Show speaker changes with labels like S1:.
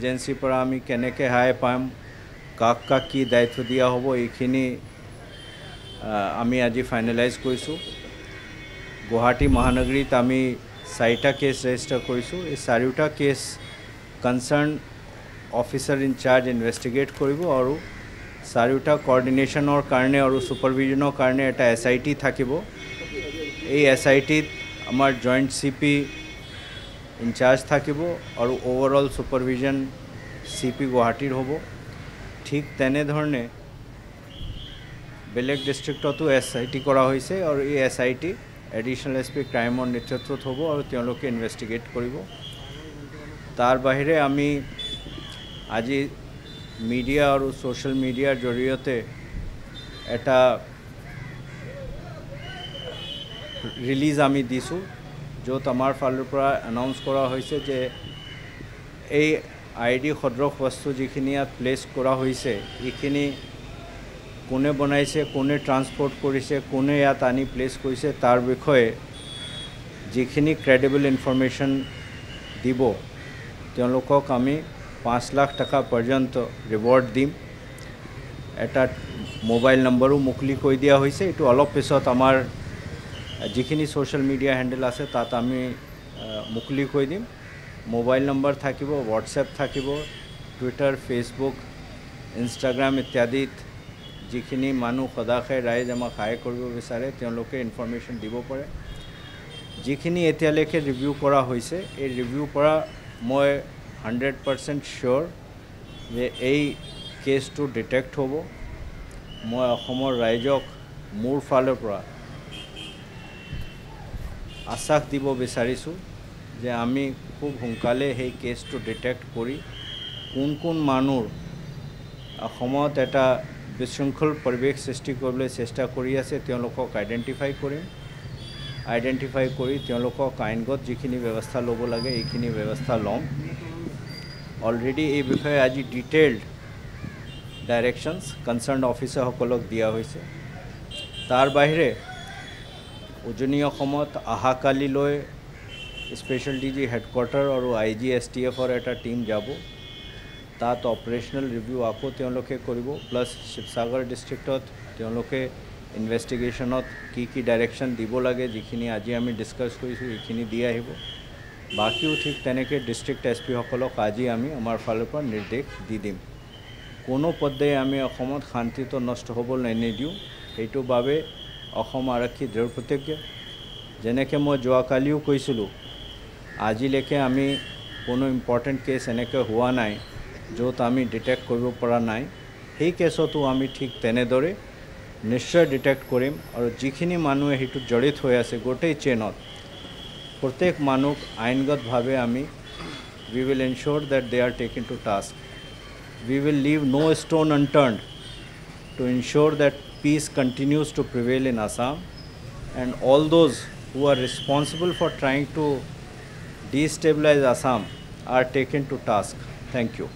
S1: এজেন্সিৰ পৰা আমি কেনেকৈ সহায় পাম কাক কাক কি দায়িত্ব দিয়া হ'ব এইখিনি আমি আজি ফাইনেলাইজ কৰিছোঁ গুৱাহাটী মহানগৰীত আমি চাৰিটা কেছ ৰেজিষ্টাৰ কৰিছোঁ এই চাৰিওটা case concern officer in charge investigate কৰিব আৰু চাৰিওটা কৰ্ডিনেশ্যনৰ কাৰণে আৰু ছুপাৰভিজনৰ কাৰণে এটা এছ আই টি থাকিব এই এছ আই টিত আমাৰ জইণ্ট চি পি ইনচাৰ্জ থাকিব আৰু অভাৰঅল চুপাৰভিজন চি পি গুৱাহাটীৰ হ'ব ঠিক তেনেধৰণে বেলেগ ডিষ্ট্ৰিক্টতো এছ আই টি কৰা হৈছে আৰু এই S I T additional S P ক্ৰাইমৰ নেতৃত্বত হ'ব আৰু তেওঁলোকে ইনভেষ্টিগেট কৰিব তাৰ বাহিৰে আমি আজি মিডিয়া আৰু ছ'চিয়েল মিডিয়াৰ জৰিয়তে এটা ৰিলিজ আমি দিছোঁ য'ত আমাৰ ফালৰ পৰা এনাউন্স কৰা হৈছে যে এই আই ডি সদৃশ বস্তু যিখিনি ইয়াত প্লেচ কৰা হৈছে এইখিনি কোনে বনাইছে কোনে ট্ৰান্সপৰ্ট কৰিছে কোনে ইয়াত আনি প্লেচ কৰিছে তাৰ বিষয়ে যিখিনি ক্ৰেডিবল ইনফৰ্মেশ্যন দিব তেওঁলোকক আমি পাঁচ লাখ টকা পৰ্যন্ত ৰিৱৰ্ড দিম এটা মোবাইল নম্বৰো মুকলি কৰি দিয়া হৈছে এইটো অলপ পিছত আমাৰ যিখিনি ছ'চিয়েল মিডিয়া হেণ্ডেল আছে তাত আমি মুকলি কৰি দিম মোবাইল নম্বৰ থাকিব হোৱাটছএপ থাকিব টুইটাৰ ফেচবুক ইনষ্টাগ্ৰাম ইত্যাদিত যিখিনি মানুহ সদায় ৰাইজ আমাক সহায় কৰিব বিচাৰে তেওঁলোকে ইনফৰ্মেশ্যন দিব পাৰে যিখিনি এতিয়ালৈকে ৰিভিউ কৰা হৈছে এই ৰিভিউ পৰা মই হাণ্ড্ৰেড পাৰ্চেণ্ট চিয়'ৰ যে এই কেছটো ডিটেক্ট হ'ব মই অসমৰ ৰাইজক মোৰ ফালৰ পৰা আশ্বাস দিব বিচাৰিছোঁ যে আমি খুব সোনকালে সেই কেছটো ডিটেক্ট কৰি কোন কোন মানুহ অসমত এটা বিশৃংখল পৰিৱেশ সৃষ্টি কৰিবলৈ চেষ্টা কৰি আছে তেওঁলোকক আইডেণ্টিফাই কৰিম আইডেণ্টিফাই কৰি তেওঁলোকক আইনগত যিখিনি ব্যৱস্থা ল'ব লাগে এইখিনি ব্যৱস্থা ল'ম অলৰেডি এই বিষয়ে আজি ডিটেইলড ডাইৰেকশ্যনছ কনচাৰ্ণ অফিচাৰসকলক দিয়া হৈছে তাৰ বাহিৰে উজনি অসমত অহাকালিলৈ স্পেচিয়েল ডি জি হেডকোৱাৰ্টাৰ আৰু আই জি এছ টি এফৰ এটা টীম যাব তাত অপাৰেশ্যনেল ৰিভিউ আকৌ তেওঁলোকে কৰিব প্লাছ শিৱসাগৰ ডিষ্ট্ৰিক্টত তেওঁলোকে ইনভেষ্টিগেশ্যনত কি কি ডাইৰেকশ্যন দিব লাগে যিখিনি আজি আমি ডিছকাছ কৰিছোঁ সেইখিনি দি আহিব বাকীও ঠিক তেনেকৈ ডিষ্ট্ৰিক্ট এছ পিসকলক আজি আমি আমাৰ ফালৰ পৰা নিৰ্দেশ দি দিম কোনো পৰ্যায়ে আমি অসমত শান্তিটো নষ্ট হ'বলৈ নিদিওঁ সেইটো বাবে অসম আৰক্ষী দৃঢ় প্ৰতিজ্ঞ যেনেকৈ মই যোৱাকালিও কৈছিলোঁ আজিলৈকে আমি কোনো ইম্পৰ্টেণ্ট কেছ এনেকৈ হোৱা নাই য'ত আমি ডিটেক্ট কৰিব পৰা নাই সেই কেছতো আমি ঠিক তেনেদৰে নিশ্চয় ডিটেক্ট কৰিম আৰু যিখিনি মানুহে সেইটোত জড়িত হৈ আছে গোটেই চেইনত প্ৰত্যেক মানুহক আইনগতভাৱে আমি we will ensure that they are taking to task we will leave no' stone unturned to ensure that peace continues to prevail in Assam and all those who are responsible for trying to destabilize Assam are taken to task. Thank you.